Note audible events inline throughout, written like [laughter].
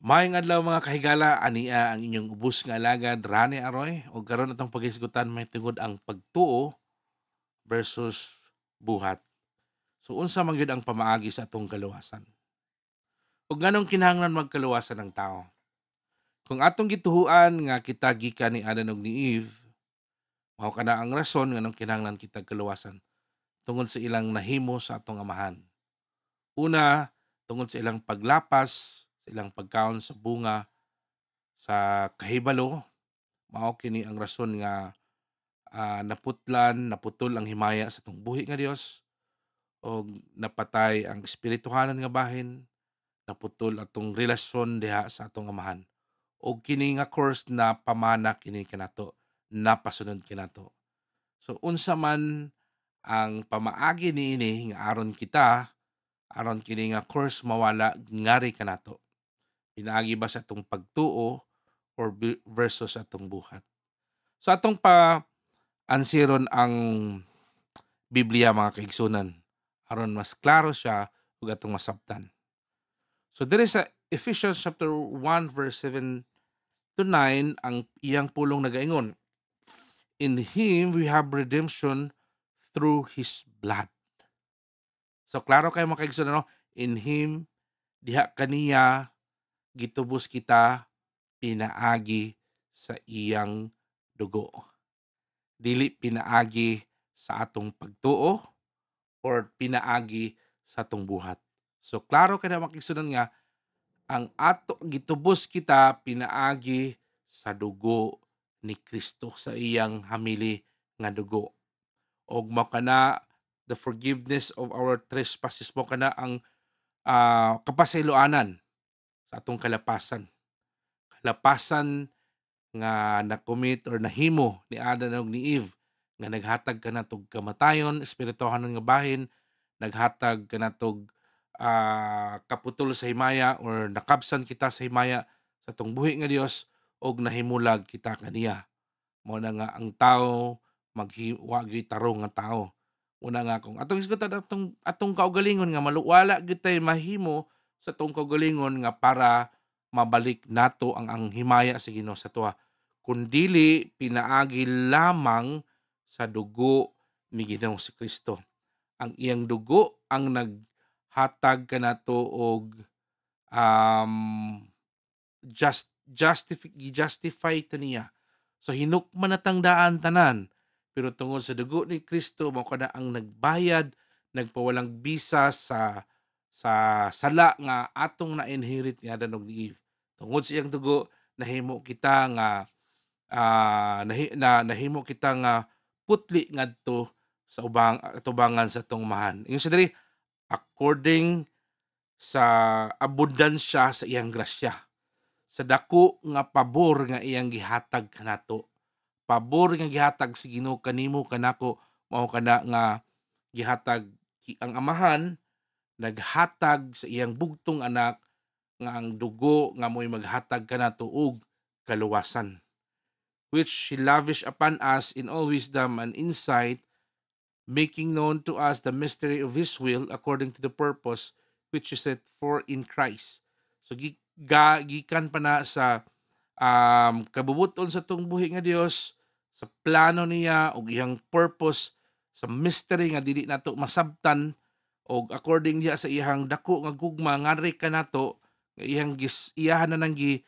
Maayong adlaw mga kahigala, ani ang inyong ubos nga alagad, Rani Aroy, o karon atong pagisgutan may tungod ang pagtuo versus buhat. So unsa man ang pamaagi sa atong kaluwasan? O ganong kinahanglan magkaluwasan ng tao? Kung atong gituhuan nga kita gikan ni Adan og ni Eve, mao kana ang rason nga nung kinahanglan kita kaluwasan tungod sa ilang nahimo sa atong amahan. Una, tungod sa ilang paglapas ilang pagkaon sa bunga sa kahibalo mao kini ang rason nga uh, naputlan naputol ang himaya sa tungbuhi nga Dios o napatay ang espirituhanan nga bahin naputol atong relasyon diha sa atong amahan o kini nga course na pamana kini kanato napasunod kinato so unsa man ang pamaagi niini nga aron kita aron kini nga course mawala ngari kanato Inaagi ba sa atong pagtuo or versus atong buhat? So atong pa ansiron ang Biblia mga kaigsunan aron mas klaro siya ug atong masabtan. So there is a Ephesians chapter 1 verse 7 to 9 ang iyang pulong nagaingon. In him we have redemption through his blood. So klaro kay mga kaigsunan no? in him diha kaniya gitubos kita pinaagi sa iyang dugo. Dili pinaagi sa atong pagtuo or pinaagi sa atong buhat. So klaro kada makisunan nga ang ato gitubos kita pinaagi sa dugo ni Kristo sa iyang hamili nga dugo. Og mao kana the forgiveness of our trespasses mo kana ang uh, ah, kapasailoanan sa atong kalapasan. Kalapasan nga nakomit or nahimo ni Adan ug ni Eve nga naghatag ka na tog kamatayon, espirituhanon nga bahin, naghatag ka na tog uh, ah, kaputol sa himaya or nakabsan kita sa himaya sa tong buhi nga Dios og nahimulag kita kaniya. Mo na nga ang tao maghiwa gyud tarong nga tao. Una nga kung atong isgot atong atong kaugalingon nga maluwala gyud tay mahimo sa tuong kaugalingon nga para mabalik nato ang ang himaya sa Ginoo sa tuwa kundili pinaagi lamang sa dugo ni Ginoong si Kristo. Ang iyang dugo ang naghatag kanato og um, just justify justify ta niya. So hinukman natangdaan tanan pero tungod sa dugo ni Kristo mao kada ang nagbayad nagpawalang bisa sa sa sala nga atong na-inherit nga danog ni Eve. Tungod sa iyang dugo, nahimo kita nga uh, nahi, na, nahimo kita nga putli ngadto sa ubang atubangan sa tungmahan. Ingon sa diri according sa abundansya sa iyang grasya. Sa dako nga pabor nga iyang gihatag kanato. Pabor nga gihatag sa si Ginoo kanimo kanako mao kana nga gihatag ang amahan naghatag sa iyang bugtong anak nga ang dugo nga mo'y maghatag kanato og kaluwasan which he lavished upon us in all wisdom and insight making known to us the mystery of his will according to the purpose which is set for in Christ so gikan pa na sa um, kabubuton sa tung buhi nga Dios sa plano niya ug iyang purpose sa mystery nga dili nato masabtan o according niya sa iyang dako nga gugma nganri kanato nga iyang gis iyahan na nang gi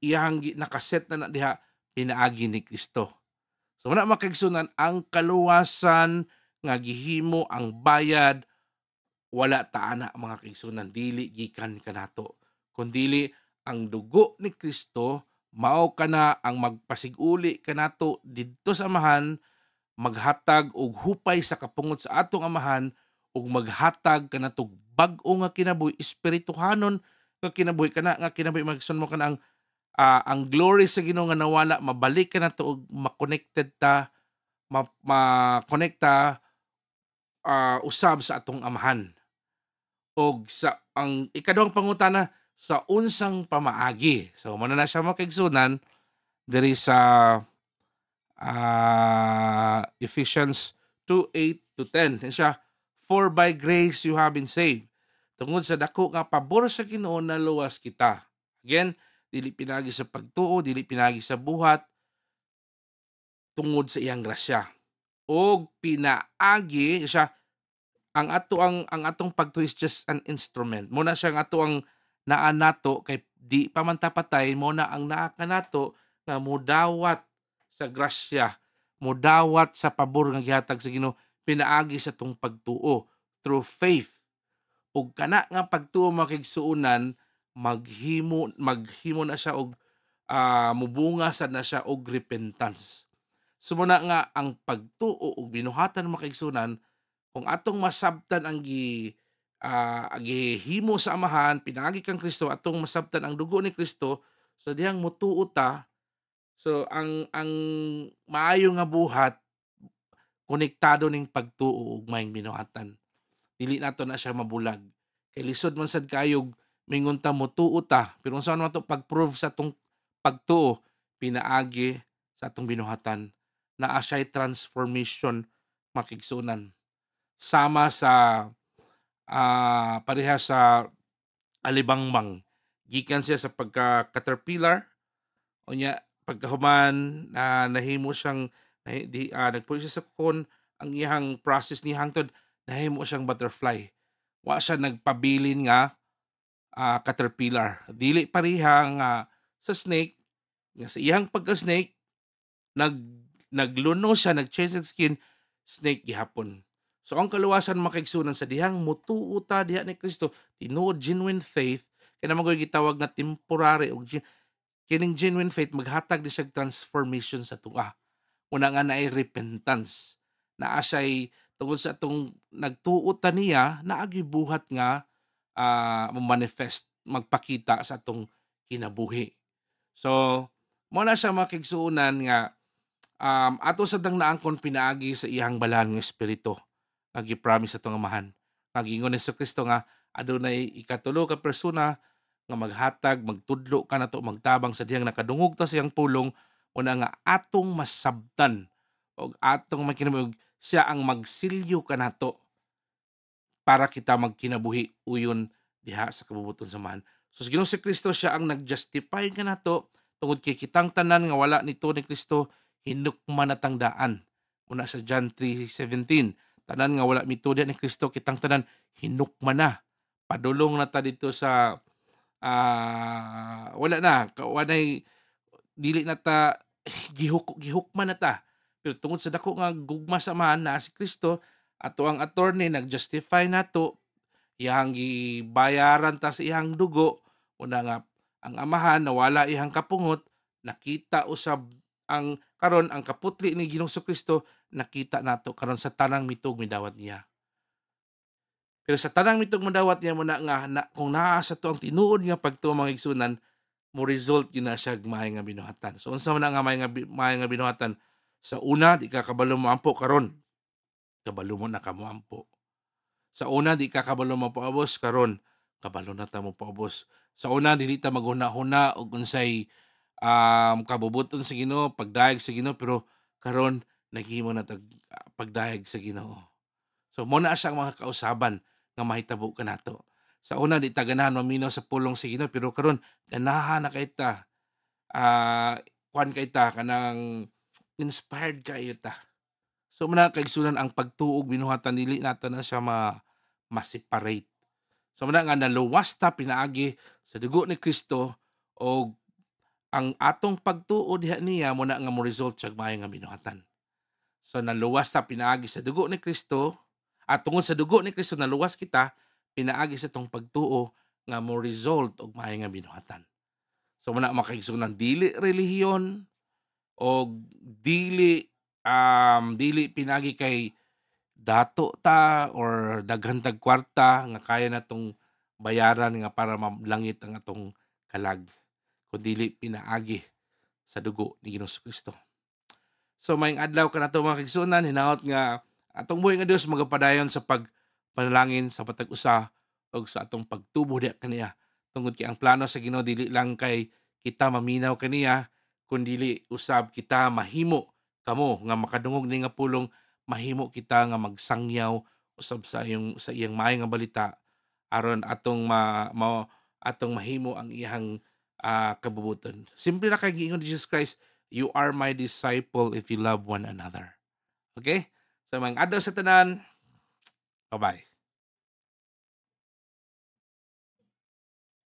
iyang gi, nakaset na na diha pinaagi ni Kristo. So wala makigsunan ang kaluwasan nga gihimo ang bayad wala ta ana mga kigsunan dili gikan kanato kundili ang dugo ni Kristo mao kana ang magpasiguli kanato didto sa amahan maghatag og hupay sa kapungot sa atong amahan ug maghatag kana tug bag-o nga kinabuhi espirituhanon nga kinabuhi kana nga kinabuhi magsunmo kana ang uh, ang glory sa Ginoo nga nawala mabalik kana na to og ma-connected ta ma-connecta ma uh, usab sa atong amahan og sa ang ikaduhang pangutana sa unsang pamaagi so mano na siya makaigsunan diri sa uh, Ephesians 2:8 to 10 siya for by grace you have been saved. Tungod sa dako nga pabor sa Ginoo na luwas kita. Again, dili pinagi sa pagtuo, dili pinagi sa buhat tungod sa iyang grasya. O pinaagi siya ang ato ang ang atong pagtuo is just an instrument. Muna na siya ang ato ang naa nato kay di pa man tapatay mo na ang naa kanato nga mudawat sa grasya, mudawat sa pabor nga gihatag sa Ginoo pinaagi sa tong pagtuo through faith. Ug kana nga pagtuo makigsuunan maghimo maghimo na siya og uh, mubunga sa na siya og repentance. Sumuna nga ang pagtuo ug binuhatan makigsuunan kung atong masabtan ang gi uh, gihimo sa amahan pinaagi kang Kristo atong masabtan ang dugo ni Kristo so dihang mutuo ta So ang ang maayo nga buhat konektado ning pagtuo ug maayong binuhatan. Dili nato na siya mabulag. Kay lisod man sad kayog mingunta mo tuo ta pero unsa man to pag sa tong pagtuo pinaagi sa atong binuhatan na asay transformation makigsunan. Sama sa uh, pareha sa alibangbang. Gikan siya sa pagka-caterpillar o niya pagkahuman na uh, nahimo siyang Nahi, di, uh, nagpulis siya sa cocoon, ang iyang process ni hangtod, nahimo siyang butterfly. Wa siya nagpabilin nga uh, caterpillar. Dili parihang uh, sa snake, nga sa iyang pagka-snake, nag, nagluno siya, nag-change skin, snake gihapon. So ang kaluwasan makaigsunan sa dihang mutuuta diha ni Kristo, tinuod genuine faith, kaya naman gitawag na temporary o kining genuine faith maghatag di siya transformation sa tuwa. Una nga na repentance. Na asay tungod sa itong nagtuot niya, naagibuhat nga uh, manifest, magpakita sa itong kinabuhi. So, mo na siya makigsuunan nga um, ato sa dang naangkon pinaagi sa iyang balahan ng espiritu. Nagi-promise sa itong amahan. Nagingon ni Kristo nga, adunay ikatulo ka persona nga maghatag, magtudlo ka na to, magtabang sa diyang nakadungog ta sa siyang pulong una nga atong masabtan o atong makinabog siya ang magsilyo kanato para kita magkinabuhi uyon diha sa kabubuton sa man. So si Ginoong si Kristo siya ang nagjustify kanato tungod kay kitang tanan nga wala nito ni Kristo hinukman natang daan. Una sa John 3:17, tanan nga wala mito ni Kristo kitang tanan hinukman na. Padulong na ta dito sa uh, wala na kawanay dili na ta [sighs] gihuk gihukman na ta pero tungod sa dako nga gugma sa man na si Kristo ato ang attorney nagjustify nato iyang gibayaran ta sa iyang dugo una nga ang amahan nawala iyang kapungot nakita usab ang karon ang kaputli ni Ginoong Kristo nakita nato karon sa tanang mitog midawat niya pero sa tanang mitog madawat niya muna nga na, kung naa sa to ang tinuod nga pagtuo mga igsunan, mo result yun na siya maay nga binuhatan. So unsa man nga maay nga maay nga binuhatan? Sa una di ka kabalo maampo karon. Kabalo mo na kamo ampo. Sa una di ka kabalo mapaabos karon. Kabalo na ta mo paabos. Sa una dili ta maghuna-huna og unsay um, kabubuton sa Ginoo, pagdayeg sa Ginoo pero karon naghimo na tag ah, pagdayeg sa Ginoo. So mo na siya mga kausaban nga mahitabo kanato. Sa una, di taganahan maminaw sa pulong si Ginoo pero karon ganahan na kay ta. Uh, ah, kuan kay ta kanang inspired kayo ta. So muna kaigsunan ang pagtuog binuhatan nili nato na siya ma ma So muna nga naluwas ta pinaagi sa dugo ni Kristo o ang atong pagtuo diha niya muna nga mo result sa mayo nga binuhatan. So naluwas ta pinaagi sa dugo ni Kristo at tungod sa dugo ni Kristo naluwas kita pinaagi sa tong pagtuo nga mo result og maay nga binuhatan. So muna makaigsunan dili relihiyon o dili um, dili pinagi kay dato ta or daghan kwarta nga kaya na tong bayaran nga para malangit ang atong kalag kun dili pinaagi sa dugo ni Ginoong Kristo. So maayong adlaw kanato mga kigsunan hinaot nga atong buhi nga Dios magapadayon sa pag panalangin sa patag-usa o sa atong pagtubo di kaniya. Tungod kay ang plano sa Ginoo dili lang kay kita maminaw kaniya kundi usab kita mahimo kamo nga makadungog ni nga pulong mahimo kita nga magsangyaw usab sa iyong sa iyang maayong balita aron atong ma, ma atong mahimo ang iyang uh, ah, kabubuton. Simple ra kay giingon Jesus Christ, you are my disciple if you love one another. Okay? So mga adlaw sa tanan. Bye-bye.